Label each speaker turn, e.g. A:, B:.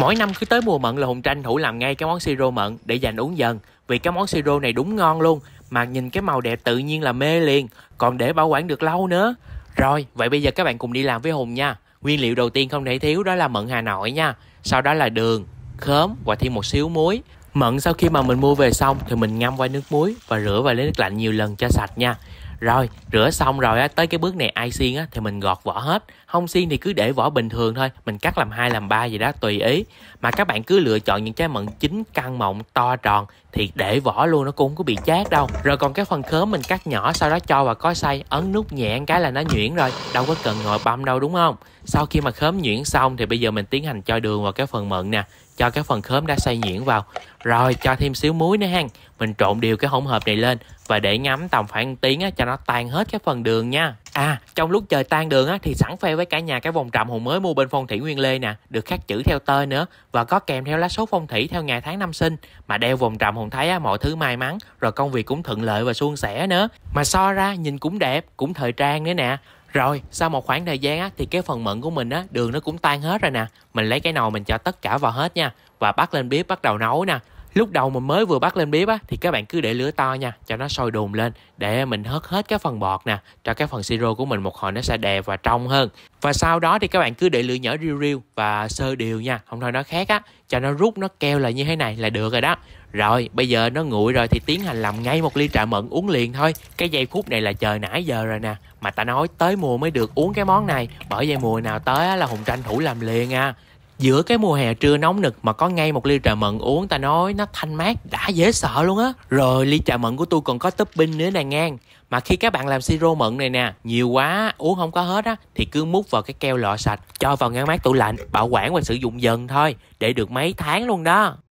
A: Mỗi năm cứ tới mùa mận là Hùng tranh thủ làm ngay cái món siro mận để dành uống dần. Vì cái món siro này đúng ngon luôn, mà nhìn cái màu đẹp tự nhiên là mê liền, còn để bảo quản được lâu nữa. Rồi, vậy bây giờ các bạn cùng đi làm với Hùng nha. Nguyên liệu đầu tiên không thể thiếu đó là mận Hà Nội nha. Sau đó là đường, khóm và thêm một xíu muối. Mận sau khi mà mình mua về xong thì mình ngâm qua nước muối và rửa vào lấy nước lạnh nhiều lần cho sạch nha rồi rửa xong rồi á tới cái bước này ai xiên á thì mình gọt vỏ hết không xiên thì cứ để vỏ bình thường thôi mình cắt làm hai làm ba gì đó tùy ý mà các bạn cứ lựa chọn những trái mận chín căng mọng to tròn thì để vỏ luôn nó cũng không có bị chát đâu rồi còn cái phần khóm mình cắt nhỏ sau đó cho vào có xay ấn nút nhẹ cái là nó nhuyễn rồi đâu có cần ngồi băm đâu đúng không sau khi mà khóm nhuyễn xong thì bây giờ mình tiến hành cho đường vào cái phần mận nè cho cái phần khóm đã xay nhuyễn vào rồi cho thêm xíu muối nữa ha mình trộn đều cái hỗn hợp này lên và để ngắm tầm khoảng tiếng á, cho nó tan hết cái phần đường nha à trong lúc trời tan đường á, thì sẵn phê với cả nhà cái vòng trầm hùng mới mua bên phong thủy nguyên lê nè được khắc chữ theo tên nữa và có kèm theo lá số phong thủy theo ngày tháng năm sinh mà đeo vòng trầm hùng thấy á, mọi thứ may mắn rồi công việc cũng thuận lợi và suôn sẻ nữa mà so ra nhìn cũng đẹp cũng thời trang nữa nè rồi, sau một khoảng thời gian á, thì cái phần mận của mình á, đường nó cũng tan hết rồi nè. Mình lấy cái nồi mình cho tất cả vào hết nha. Và bắt lên bếp bắt đầu nấu nè. Lúc đầu mình mới vừa bắt lên bếp á, thì các bạn cứ để lửa to nha, cho nó sôi đùm lên để mình hớt hết cái phần bọt nè, cho cái phần siro của mình một hồi nó sẽ đẹp và trong hơn. Và sau đó thì các bạn cứ để lửa nhỏ riu riu và sơ đều nha, không thôi nó khác á, cho nó rút nó keo là như thế này là được rồi đó. Rồi, bây giờ nó nguội rồi thì tiến hành làm ngay một ly trà mận uống liền thôi. Cái giây phút này là chờ nãy giờ rồi nè mà ta nói tới mùa mới được uống cái món này bởi vậy mùa nào tới là hùng tranh thủ làm liền nha. À. giữa cái mùa hè trưa nóng nực mà có ngay một ly trà mận uống ta nói nó thanh mát đã dễ sợ luôn á rồi ly trà mận của tôi còn có topping nữa nè ngang mà khi các bạn làm siro mận này nè nhiều quá uống không có hết á thì cứ múc vào cái keo lọ sạch cho vào ngăn mát tủ lạnh bảo quản và sử dụng dần thôi để được mấy tháng luôn đó